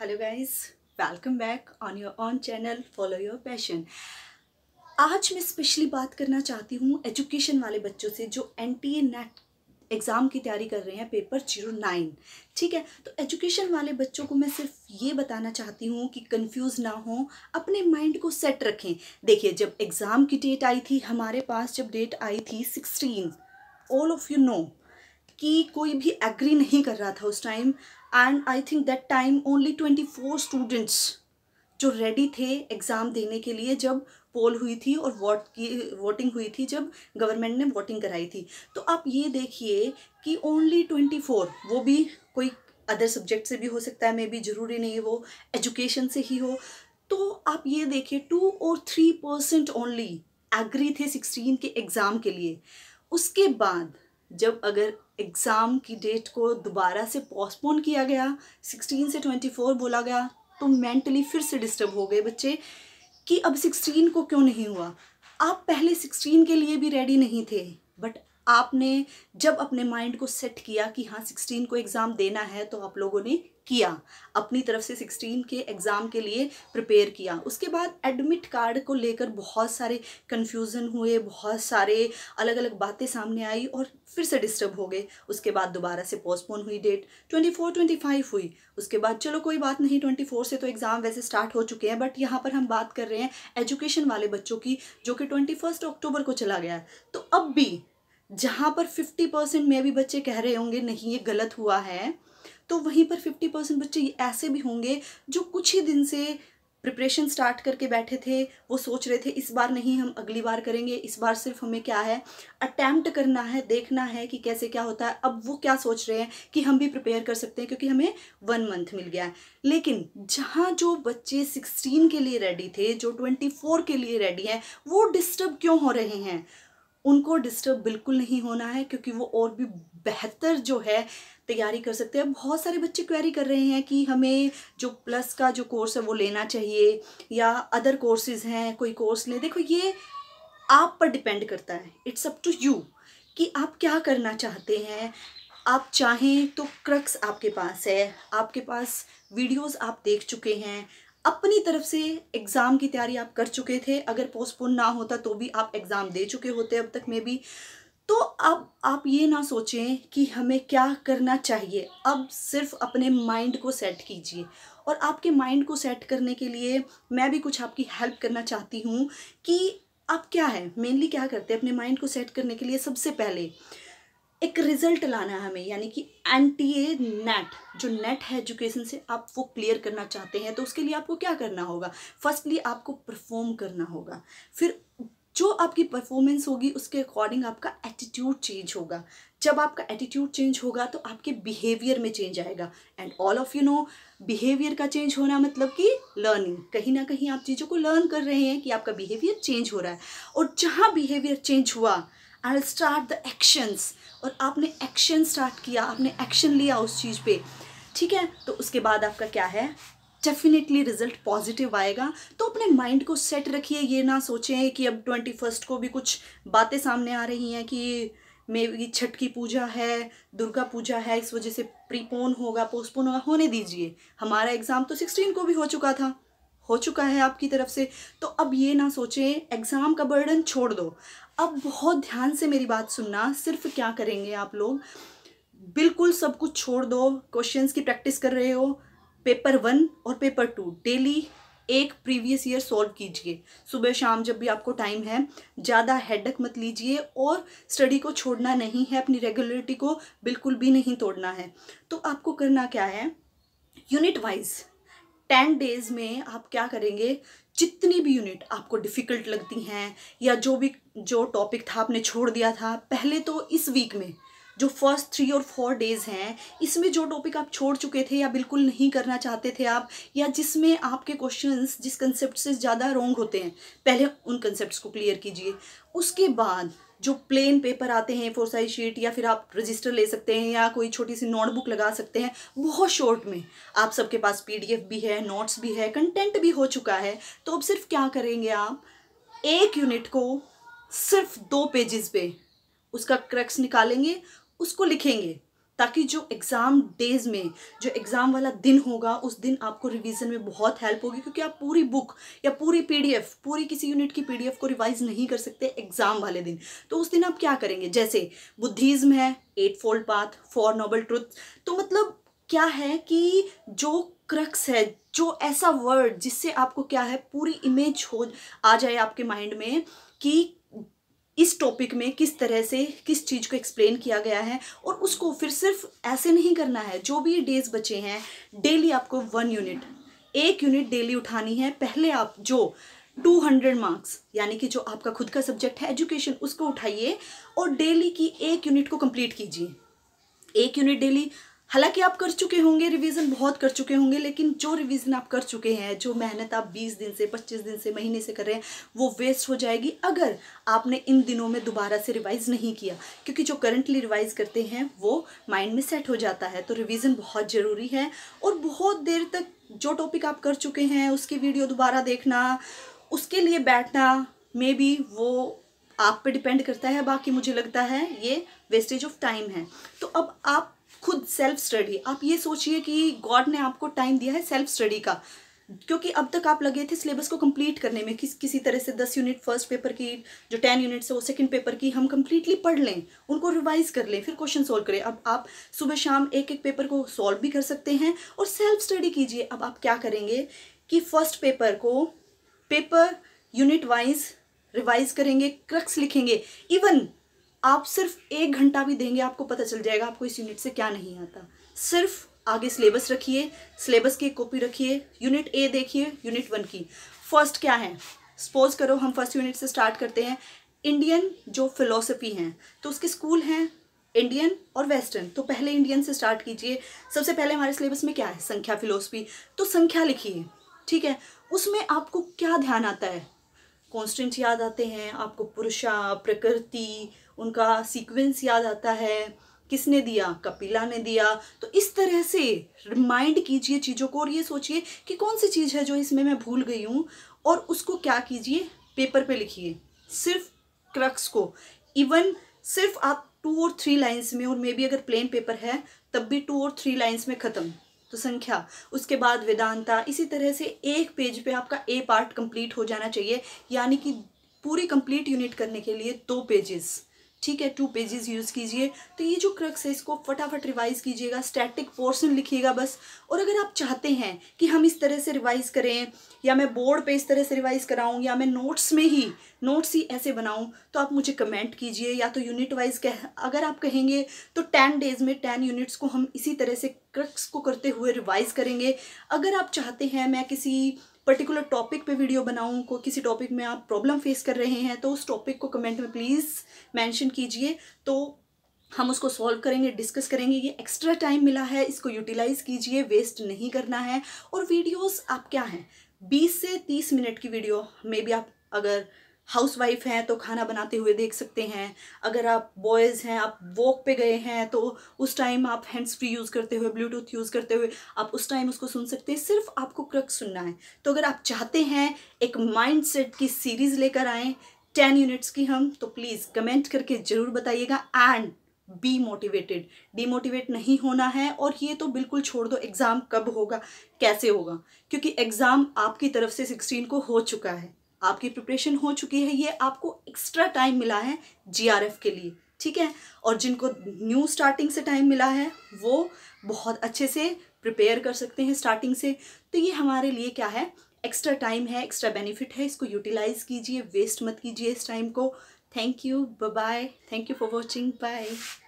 hello guys welcome back on your on channel follow your passion आज मैं specially बात करना चाहती हूँ एजुकेशन वाले बच्चों से जो N T A NET exam की तैयारी कर रहे हैं पेपर जीरो नाइन ठीक है तो एजुकेशन वाले बच्चों को मैं सिर्फ ये बताना चाहती हूँ कि कंफ्यूज ना हो अपने माइंड को सेट रखें देखिए जब एग्ज़ाम की डेट आई थी हमारे पास जब डेट आई थी sixteen all of you know कि कोई भी एग्री नहीं कर रहा था उस time and I think that time only twenty four students जो रेडी थे एग्ज़ाम देने के लिए जब पोल हुई थी और वोट की वोटिंग हुई थी जब गवर्नमेंट ने वोटिंग कराई थी तो आप ये देखिए कि ओनली ट्वेंटी फोर वो भी कोई अदर सब्जेक्ट से भी हो सकता है मे बी ज़रूरी नहीं वो एजुकेशन से ही हो तो आप ये देखिए टू और थ्री परसेंट ओनली एग्री थे सिक्सटीन के एग्ज़ाम के लिए उसके बाद जब अगर एग्ज़ाम की डेट को दोबारा से पोस्टपोन किया गया सिक्सटीन से ट्वेंटी फोर बोला गया तो मेंटली फिर से डिस्टर्ब हो गए बच्चे कि अब सिक्सटीन को क्यों नहीं हुआ आप पहले सिक्सटीन के लिए भी रेडी नहीं थे बट आपने जब अपने माइंड को सेट किया कि हाँ सिक्सटीन को एग्ज़ाम देना है तो आप लोगों ने किया अपनी तरफ से सिक्सटीन के एग्ज़ाम के लिए प्रिपेयर किया उसके बाद एडमिट कार्ड को लेकर बहुत सारे कन्फ्यूज़न हुए बहुत सारे अलग अलग बातें सामने आई और फिर से डिस्टर्ब हो गए उसके बाद दोबारा से पोस्टपोन हुई date twenty four twenty five हुई उसके बाद चलो कोई बात नहीं ट्वेंटी फोर से तो एग्ज़ाम वैसे स्टार्ट हो चुके हैं बट यहाँ पर हम बात कर रहे हैं एजुकेशन वाले बच्चों की जो कि ट्वेंटी फर्स्ट अक्टूबर को चला गया तो अब भी जहाँ पर फिफ्टी परसेंट में भी बच्चे कह रहे होंगे नहीं ये गलत हुआ है तो वहीं पर फिफ्टी परसेंट बच्चे ऐसे भी होंगे जो कुछ ही दिन से प्रिपरेशन स्टार्ट करके बैठे थे वो सोच रहे थे इस बार नहीं हम अगली बार करेंगे इस बार सिर्फ हमें क्या है अटैम्प्ट करना है देखना है कि कैसे क्या होता है अब वो क्या सोच रहे हैं कि हम भी प्रिपेयर कर सकते हैं क्योंकि हमें वन मंथ मिल गया है लेकिन जहाँ जो बच्चे सिक्सटीन के लिए रेडी थे जो ट्वेंटी फोर के लिए रेडी हैं वो डिस्टर्ब क्यों हो रहे हैं उनको डिस्टर्ब बिल्कुल नहीं होना है क्योंकि वो और भी बेहतर जो है तैयारी कर सकते हैं बहुत सारे बच्चे क्वेरी कर रहे हैं कि हमें जो प्लस का जो कोर्स है वो लेना चाहिए या अदर कोर्सेज हैं कोई कोर्स लें देखो ये आप पर डिपेंड करता है इट्स अप टू यू कि आप क्या करना चाहते हैं आप चाहें तो क्रक्स आपके पास है आपके पास वीडियोस आप देख चुके हैं अपनी तरफ से एग्ज़ाम की तैयारी आप कर चुके थे अगर पोस्टपोन ना होता तो भी आप एग्ज़ाम दे चुके होते अब तक मे भी तो अब आप ये ना सोचें कि हमें क्या करना चाहिए अब सिर्फ अपने माइंड को सेट कीजिए और आपके माइंड को सेट करने के लिए मैं भी कुछ आपकी हेल्प करना चाहती हूँ कि आप क्या है मेनली क्या करते हैं अपने माइंड को सेट करने के लिए सबसे पहले एक रिज़ल्ट लाना है हमें यानी कि एन टी ए नेट जो नेट है एजुकेशन से आप वो क्लियर करना चाहते हैं तो उसके लिए आपको क्या करना होगा फर्स्टली आपको परफॉर्म करना होगा फिर जो आपकी परफॉर्मेंस होगी उसके अकॉर्डिंग आपका एटीट्यूड चेंज होगा जब आपका एटीट्यूड चेंज होगा तो आपके बिहेवियर में चेंज आएगा and all of you know behaviour का चेंज होना मतलब कि लर्निंग कहीं ना कहीं आप चीज़ों को लर्न कर रहे हैं कि आपका बिहेवियर चेंज हो रहा है और जहाँ बिहेवियर चेंज हुआ आई स्टार्ट द एक्शंस और आपने एक्शन स्टार्ट किया आपने एक्शन लिया उस चीज़ पे ठीक है तो उसके बाद आपका क्या है डेफिनेटली रिजल्ट पॉजिटिव आएगा तो अपने माइंड को सेट रखिए ये ना सोचें कि अब ट्वेंटी फर्स्ट को भी कुछ बातें सामने आ रही हैं कि मेरी छठ की पूजा है दुर्गा पूजा है इस वजह से प्रीपोन होगा पोस्टपोन होगा होने दीजिए हमारा एग्ज़ाम तो सिक्सटीन को भी हो चुका था हो चुका है आपकी तरफ से तो अब ये ना सोचें एग्ज़ाम का बर्डन छोड़ दो अब बहुत ध्यान से मेरी बात सुनना सिर्फ क्या करेंगे आप लोग बिल्कुल सब कुछ छोड़ दो क्वेश्चंस की प्रैक्टिस कर रहे हो पेपर वन और पेपर टू डेली एक प्रीवियस ईयर सॉल्व कीजिए सुबह शाम जब भी आपको टाइम है ज़्यादा हेडक मत लीजिए और स्टडी को छोड़ना नहीं है अपनी रेगुलरिटी को बिल्कुल भी नहीं तोड़ना है तो आपको करना क्या है यूनिट वाइज टेन डेज में आप क्या करेंगे जितनी भी यूनिट आपको डिफ़िकल्ट लगती हैं या जो भी जो टॉपिक था आपने छोड़ दिया था पहले तो इस वीक में जो फर्स्ट थ्री और फोर डेज़ हैं इसमें जो टॉपिक आप छोड़ चुके थे या बिल्कुल नहीं करना चाहते थे आप या जिसमें आपके क्वेश्चंस जिस कंसेप्ट से ज़्यादा रॉन्ग होते हैं पहले उन कंसेप्ट को क्लियर कीजिए उसके बाद जो प्लेन पेपर आते हैं फोर साइज शीट या फिर आप रजिस्टर ले सकते हैं या कोई छोटी सी नोटबुक लगा सकते हैं बहुत शॉर्ट में आप सबके पास पीडीएफ भी है नोट्स भी है कंटेंट भी हो चुका है तो अब सिर्फ क्या करेंगे आप एक यूनिट को सिर्फ दो पेजेस पे उसका क्रक्स निकालेंगे उसको लिखेंगे ताकि जो एग्ज़ाम डेज में जो एग्ज़ाम वाला दिन होगा उस दिन आपको रिवीजन में बहुत हेल्प होगी क्योंकि आप पूरी बुक या पूरी पीडीएफ पूरी किसी यूनिट की पीडीएफ को रिवाइज नहीं कर सकते एग्ज़ाम वाले दिन तो उस दिन आप क्या करेंगे जैसे बुद्धिज़्म है eight fold path four noble truth तो मतलब क्या है कि जो क्रक्स है जो ऐसा वर्ड जिससे आपको क्या है पूरी इमेज हो आ जाए आपके माइंड में कि इस टॉपिक में किस तरह से किस चीज़ को एक्सप्लेन किया गया है और उसको फिर सिर्फ ऐसे नहीं करना है जो भी डेज बचे हैं डेली आपको वन यूनिट एक यूनिट डेली उठानी है पहले आप जो 200 मार्क्स यानी कि जो आपका खुद का सब्जेक्ट है एजुकेशन उसको उठाइए और डेली की एक यूनिट को कंप्लीट कीजिए एक यूनिट डेली हालांकि आप कर चुके होंगे रिवीजन बहुत कर चुके होंगे लेकिन जो रिवीजन आप कर चुके हैं जो मेहनत आप 20 दिन से 25 दिन से महीने से कर रहे हैं वो वेस्ट हो जाएगी अगर आपने इन दिनों में दोबारा से रिवाइज़ नहीं किया क्योंकि जो करंटली रिवाइज करते हैं वो माइंड में सेट हो जाता है तो रिविज़न बहुत ज़रूरी है और बहुत देर तक जो टॉपिक आप कर चुके हैं उसकी वीडियो दोबारा देखना उसके लिए बैठना मे बी वो आप पे डिपेंड करता है बाकी मुझे लगता है ये वेस्टेज ऑफ टाइम है तो अब आप खुद सेल्फ स्टडी आप ये सोचिए कि गॉड ने आपको टाइम दिया है सेल्फ स्टडी का क्योंकि अब तक आप लगे थे सिलेबस को कंप्लीट करने में किस किसी तरह से दस यूनिट फर्स्ट पेपर की जो टेन यूनिट्स है वो सेकंड पेपर की हम कंप्लीटली पढ़ लें उनको रिवाइज कर लें फिर क्वेश्चन सॉल्व करें अब आप सुबह शाम एक एक पेपर को सॉल्व भी कर सकते हैं और सेल्फ स्टडी कीजिए अब आप क्या करेंगे कि फर्स्ट पेपर को पेपर यूनिट वाइज रिवाइज करेंगे क्रक्स लिखेंगे इवन आप सिर्फ एक घंटा भी देंगे आपको पता चल जाएगा आपको इस यूनिट से क्या नहीं आता सिर्फ आगे सिलेबस रखिए सिलेबस की कॉपी रखिए यूनिट ए देखिए यूनिट वन की फर्स्ट क्या है सपोज करो हम फर्स्ट यूनिट से स्टार्ट करते हैं इंडियन जो फिलोसफी हैं तो उसके स्कूल हैं इंडियन और वेस्टर्न तो पहले इंडियन से स्टार्ट कीजिए सबसे पहले हमारे सिलेबस में क्या है संख्या फिलोसफी तो संख्या लिखिए ठीक है उसमें आपको क्या ध्यान आता है कॉन्स्टेंट याद आते हैं आपको पुरुषा प्रकृति उनका सीक्वेंस याद आता है किसने दिया कपिला ने दिया तो इस तरह से रिमाइंड कीजिए चीज़ों को और ये सोचिए कि कौन सी चीज़ है जो इसमें मैं भूल गई हूँ और उसको क्या कीजिए पेपर पे लिखिए सिर्फ क्रक्स को इवन सिर्फ आप टू और थ्री लाइन्स में और मे बी अगर प्लेन पेपर है तब भी टू और थ्री लाइन्स में ख़त्म तो संख्या उसके बाद वेदांता इसी तरह से एक पेज पे आपका ए पार्ट कंप्लीट हो जाना चाहिए यानी कि पूरी कंप्लीट यूनिट करने के लिए दो पेजेस ठीक है टू पेजेस यूज़ कीजिए तो ये जो क्रक्स है इसको फटाफट रिवाइज़ कीजिएगा स्टैटिक पोर्सन लिखिएगा बस और अगर आप चाहते हैं कि हम इस तरह से रिवाइज़ करें या मैं बोर्ड पे इस तरह से रिवाइज़ कराऊँ या मैं नोट्स में ही नोट्स ही ऐसे बनाऊँ तो आप मुझे कमेंट कीजिए या तो यूनिट वाइज कह अगर आप कहेंगे तो टेन डेज़ में टेन यूनिट्स को हम इसी तरह से क्रक्स को करते हुए रिवाइज़ करेंगे अगर आप चाहते हैं मैं किसी पर्टिकुलर टॉपिक पे वीडियो बनाऊँ को किसी टॉपिक में आप प्रॉब्लम फेस कर रहे हैं तो उस टॉपिक को कमेंट में प्लीज़ मेंशन कीजिए तो हम उसको सॉल्व करेंगे डिस्कस करेंगे ये एक्स्ट्रा टाइम मिला है इसको यूटिलाइज़ कीजिए वेस्ट नहीं करना है और वीडियोस आप क्या हैं 20 से 30 मिनट की वीडियो में भी आप अगर हाउसवाइफ हैं तो खाना बनाते हुए देख सकते हैं अगर आप बॉयज़ हैं आप वॉक पे गए हैं तो उस टाइम आप हैंड्स फ्री यूज़ करते हुए ब्लूटूथ यूज़ करते हुए आप उस टाइम उसको सुन सकते हैं सिर्फ आपको क्रक सुनना है तो अगर आप चाहते हैं एक माइंड सेट की सीरीज़ लेकर आएँ टेन यूनिट्स की हम तो प्लीज़ कमेंट करके ज़रूर बताइएगा एंड बी मोटिवेटेड डीमोटिवेट नहीं होना है और ये तो बिल्कुल छोड़ दो एग्ज़ाम कब होगा कैसे होगा क्योंकि एग्ज़ाम आपकी तरफ से सिक्सटीन को हो चुका है आपकी प्रिपरेशन हो चुकी है ये आपको एक्स्ट्रा टाइम मिला है जीआरएफ के लिए ठीक है और जिनको न्यू स्टार्टिंग से टाइम मिला है वो बहुत अच्छे से प्रिपेयर कर सकते हैं स्टार्टिंग से तो ये हमारे लिए क्या है एक्स्ट्रा टाइम है एक्स्ट्रा बेनिफिट है इसको यूटिलाइज़ कीजिए वेस्ट मत कीजिए इस टाइम को thank you bye thank you for watching bye